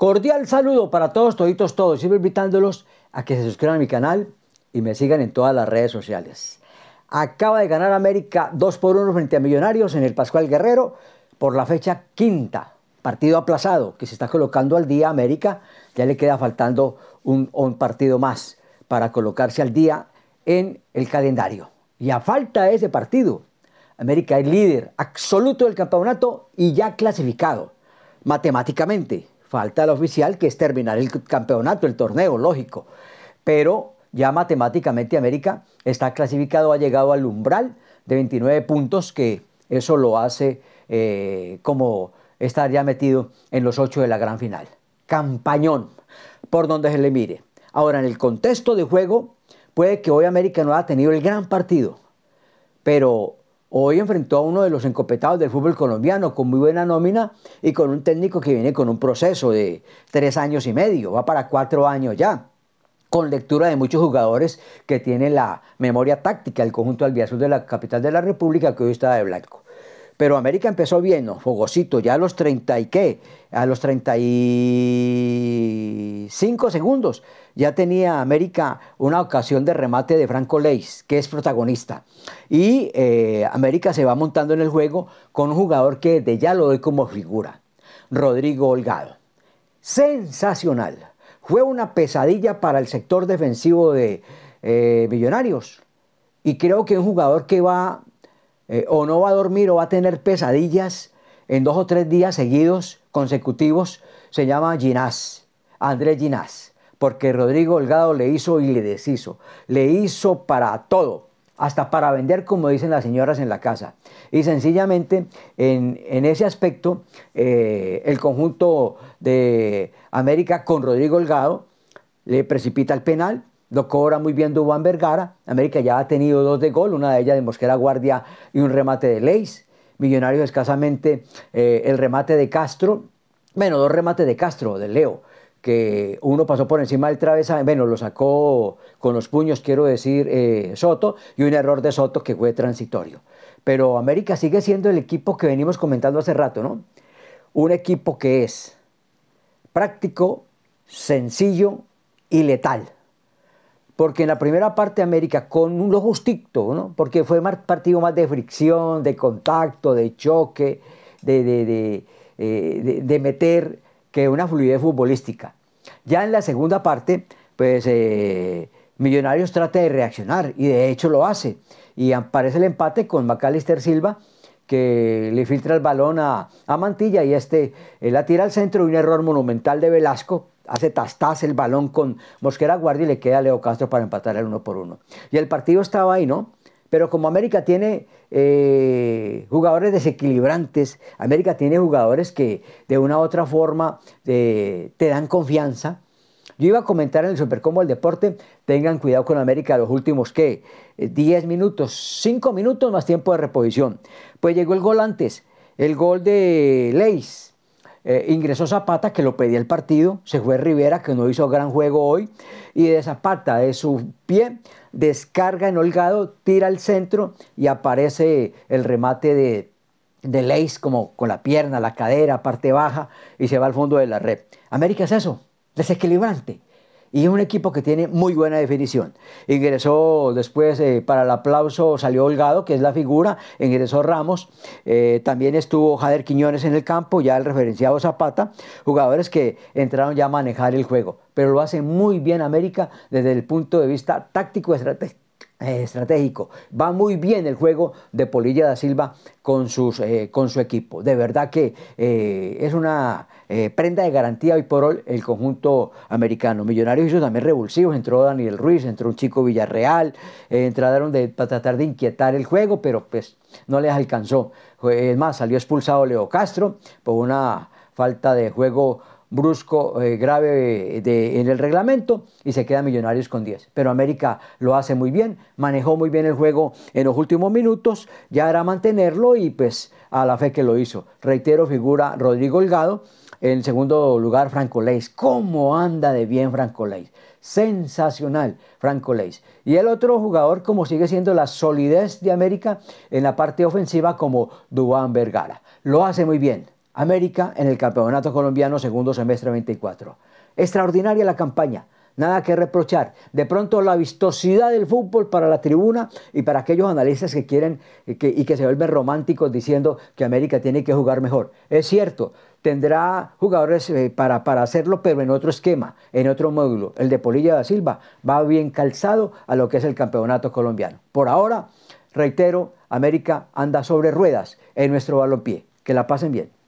Cordial saludo para todos, toditos, todos. Siempre invitándolos a que se suscriban a mi canal y me sigan en todas las redes sociales. Acaba de ganar América 2 por 1 frente a Millonarios en el Pascual Guerrero por la fecha quinta. Partido aplazado que se está colocando al día América. Ya le queda faltando un, un partido más para colocarse al día en el calendario. Y a falta de ese partido, América es líder absoluto del campeonato y ya clasificado matemáticamente. Falta la oficial, que es terminar el campeonato, el torneo, lógico. Pero ya matemáticamente América está clasificado, ha llegado al umbral de 29 puntos, que eso lo hace eh, como estar ya metido en los ocho de la gran final. Campañón, por donde se le mire. Ahora, en el contexto de juego, puede que hoy América no haya tenido el gran partido, pero Hoy enfrentó a uno de los encopetados del fútbol colombiano con muy buena nómina y con un técnico que viene con un proceso de tres años y medio, va para cuatro años ya, con lectura de muchos jugadores que tienen la memoria táctica del conjunto albiazul de la capital de la República que hoy está de blanco. Pero América empezó bien, ¿no? Fogosito, ya a los 30 y qué, a los 35 segundos, ya tenía América una ocasión de remate de Franco Leis, que es protagonista. Y eh, América se va montando en el juego con un jugador que de ya lo doy como figura, Rodrigo Holgado. Sensacional. Fue una pesadilla para el sector defensivo de eh, Millonarios. Y creo que es un jugador que va eh, o no va a dormir o va a tener pesadillas en dos o tres días seguidos, consecutivos, se llama Ginás, Andrés Ginás, porque Rodrigo Holgado le hizo y le deshizo, le hizo para todo, hasta para vender, como dicen las señoras en la casa. Y sencillamente, en, ese aspecto, eh, el conjunto de América con Rodrigo Holgado le precipita el penal, lo cobra muy bien Dubán Vergara. América ya ha tenido dos de gol, una de ellas de Mosquera Guardia y un remate de Leis. Millonarios escasamente eh, el remate de Castro. Bueno, dos remates de Castro, de Leo, que uno pasó por encima del travesa, bueno, lo sacó con los puños, quiero decir, eh, Soto, y un error de Soto que fue transitorio. Pero América sigue siendo el equipo que venimos comentando hace rato, ¿no? Un equipo que es práctico, sencillo y letal porque en la primera parte América, con un lo justito, porque fue partido más de fricción, de contacto, de choque, eh, de, meter que una fluidez futbolística. Ya en la segunda parte, pues eh, Millonarios trata de reaccionar y de hecho lo hace. Y aparece el empate con Macalister Silva, que le filtra el balón a, Mantilla y este la tira al centro y un error monumental de Velasco hace tastas el balón con Mosquera Guardia y le queda a Leo Castro para empatar el uno por uno. Y el partido estaba ahí, ¿no? Pero como América tiene eh, jugadores desequilibrantes, América tiene jugadores que de una u otra forma eh, te dan confianza. Yo iba a comentar en el Supercombo del Deporte, tengan cuidado con América los últimos, ¿qué? 10 eh, minutos, 5 minutos más tiempo de reposición. Pues llegó el gol antes, el gol de Leis, eh, ingresó Zapata, que lo pedía el partido, se fue Rivera, que no hizo gran juego hoy, y de Zapata, de su pie, descarga en Holgado, tira al centro y aparece el remate de, de Leis, como con la pierna, la cadera, parte baja, y se va al fondo de la red. América es eso, desequilibrante, y un equipo que tiene muy buena definición. Ingresó después eh, para el aplauso, salió Holgado, que es la figura, ingresó Ramos, eh, también estuvo Jader Quiñones en el campo, ya el referenciado Zapata, jugadores que entraron ya a manejar el juego, pero lo hace muy bien América desde el punto de vista táctico estratégico eh, estratégico. Va muy bien el juego de Polilla da Silva con, sus, eh, con su equipo. De verdad que eh, es una prenda de garantía hoy por hoy el conjunto americano. Millonarios hizo también revulsivos, entró Daniel Ruiz, entró un chico Villarreal, entraron de, para tratar de inquietar el juego, pero pues no les alcanzó. Es más, salió expulsado Leo Castro por una falta de juego brusco, eh, grave eh, de, en el reglamento y se queda Millonarios con 10. Pero América lo hace muy bien, manejó muy bien el juego en los últimos minutos, ya era mantenerlo y pues a la fe que lo hizo. Reitero, figura Rodrigo Holgado. En segundo lugar, Franco Leis. ¿Cómo anda de bien Franco Leis? Sensacional, Franco Leis. Y el otro jugador, como sigue siendo la solidez de América en la parte ofensiva, como Dubán Vergara. Lo hace muy bien. América en el Campeonato Colombiano segundo semestre 24. Extraordinaria la campaña, nada que reprochar. De pronto la vistosidad del fútbol para la tribuna y para aquellos analistas que quieren eh, y que se vuelven románticos diciendo que América tiene que jugar mejor. Es cierto, tendrá jugadores eh, para, para hacerlo, pero en otro esquema, en otro módulo. El de Polilla da Silva va bien calzado a lo que es el Campeonato Colombiano. Por ahora, reitero, América anda sobre ruedas en nuestro balompié. Que la pasen bien.